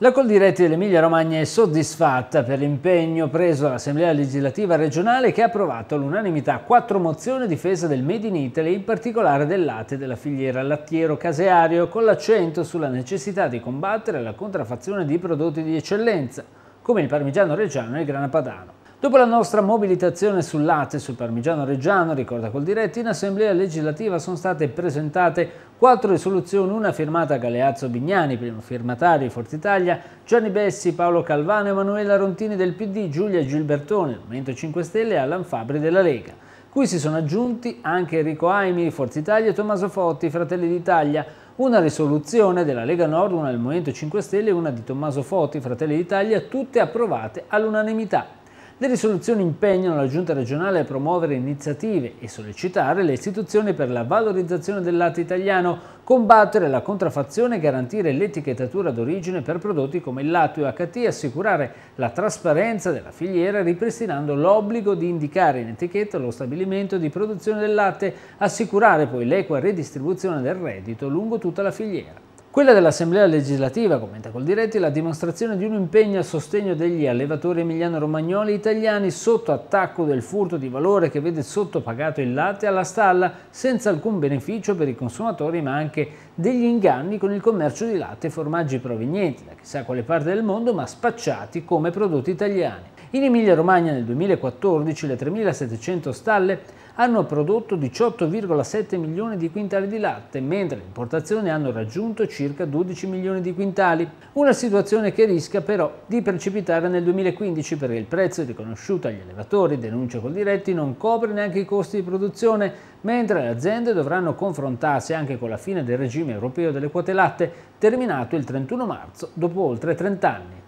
La Coldiretti dell'Emilia Romagna è soddisfatta per l'impegno preso dall'Assemblea legislativa regionale che ha approvato all'unanimità quattro mozioni a difesa del Made in Italy, in particolare del latte della filiera lattiero-caseario, con l'accento sulla necessità di combattere la contraffazione di prodotti di eccellenza, come il parmigiano reggiano e il grana padano. Dopo la nostra mobilitazione sul latte e sul parmigiano reggiano, ricorda col diretto, in assemblea legislativa sono state presentate quattro risoluzioni, una firmata a Galeazzo Bignani, primo firmatario di Forza Italia, Gianni Bessi, Paolo Calvano, Emanuela Rontini del PD, Giulia Gilbertone, Movimento 5 Stelle e Alan Fabri della Lega. Qui si sono aggiunti anche Enrico Aimi di Forza Italia e Tommaso Fotti, Fratelli d'Italia, una risoluzione della Lega Nord, una del Movimento 5 Stelle e una di Tommaso Fotti, Fratelli d'Italia, tutte approvate all'unanimità. Le risoluzioni impegnano la Giunta regionale a promuovere iniziative e sollecitare le istituzioni per la valorizzazione del latte italiano, combattere la contraffazione e garantire l'etichettatura d'origine per prodotti come il latte UHT e assicurare la trasparenza della filiera ripristinando l'obbligo di indicare in etichetta lo stabilimento di produzione del latte, assicurare poi l'equa redistribuzione del reddito lungo tutta la filiera. Quella dell'Assemblea legislativa, commenta col diretti, la dimostrazione di un impegno a sostegno degli allevatori emiliano-romagnoli italiani sotto attacco del furto di valore che vede sottopagato il latte alla stalla senza alcun beneficio per i consumatori ma anche degli inganni con il commercio di latte e formaggi provenienti da chissà quale parte del mondo ma spacciati come prodotti italiani. In Emilia-Romagna nel 2014 le 3.700 stalle hanno prodotto 18,7 milioni di quintali di latte, mentre le importazioni hanno raggiunto circa 12 milioni di quintali. Una situazione che rischia però di precipitare nel 2015 perché il prezzo riconosciuto agli allevatori, denuncia col diretti, non copre neanche i costi di produzione, mentre le aziende dovranno confrontarsi anche con la fine del regime europeo delle quote latte, terminato il 31 marzo dopo oltre 30 anni.